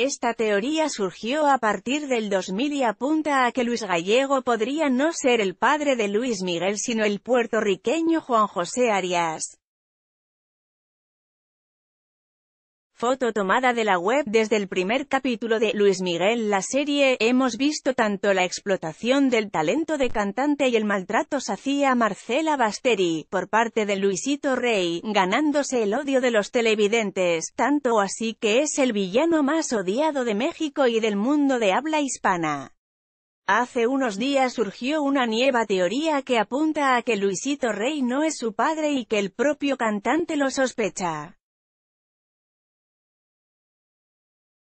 Esta teoría surgió a partir del 2000 y apunta a que Luis Gallego podría no ser el padre de Luis Miguel sino el puertorriqueño Juan José Arias. Foto tomada de la web desde el primer capítulo de Luis Miguel la serie, hemos visto tanto la explotación del talento de cantante y el maltrato hacía Marcela Basteri, por parte de Luisito Rey, ganándose el odio de los televidentes, tanto así que es el villano más odiado de México y del mundo de habla hispana. Hace unos días surgió una nieva teoría que apunta a que Luisito Rey no es su padre y que el propio cantante lo sospecha.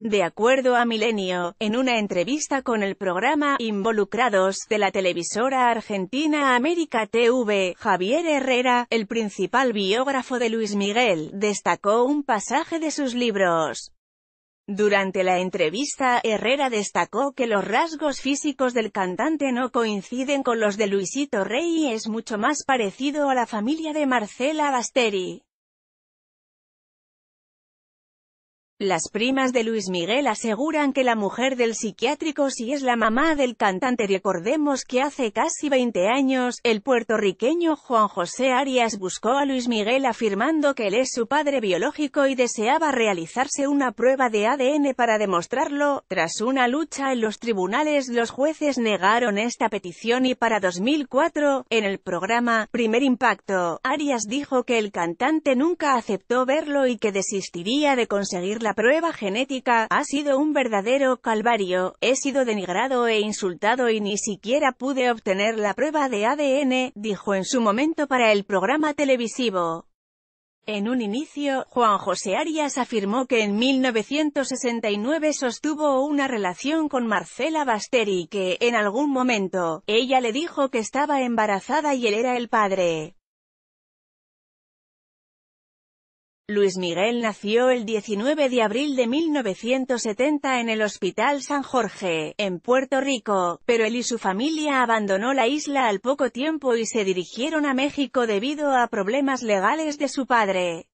De acuerdo a Milenio, en una entrevista con el programa Involucrados de la televisora argentina América TV, Javier Herrera, el principal biógrafo de Luis Miguel, destacó un pasaje de sus libros. Durante la entrevista, Herrera destacó que los rasgos físicos del cantante no coinciden con los de Luisito Rey y es mucho más parecido a la familia de Marcela Basteri. Las primas de Luis Miguel aseguran que la mujer del psiquiátrico sí es la mamá del cantante. Recordemos que hace casi 20 años, el puertorriqueño Juan José Arias buscó a Luis Miguel afirmando que él es su padre biológico y deseaba realizarse una prueba de ADN para demostrarlo. Tras una lucha en los tribunales los jueces negaron esta petición y para 2004, en el programa Primer Impacto, Arias dijo que el cantante nunca aceptó verlo y que desistiría de conseguir la la prueba genética, ha sido un verdadero calvario, he sido denigrado e insultado y ni siquiera pude obtener la prueba de ADN, dijo en su momento para el programa televisivo. En un inicio, Juan José Arias afirmó que en 1969 sostuvo una relación con Marcela Basteri y que, en algún momento, ella le dijo que estaba embarazada y él era el padre. Luis Miguel nació el 19 de abril de 1970 en el Hospital San Jorge, en Puerto Rico, pero él y su familia abandonó la isla al poco tiempo y se dirigieron a México debido a problemas legales de su padre.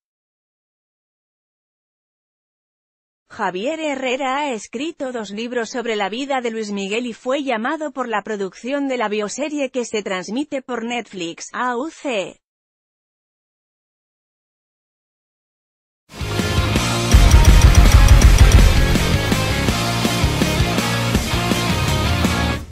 Javier Herrera ha escrito dos libros sobre la vida de Luis Miguel y fue llamado por la producción de la bioserie que se transmite por Netflix, AUC.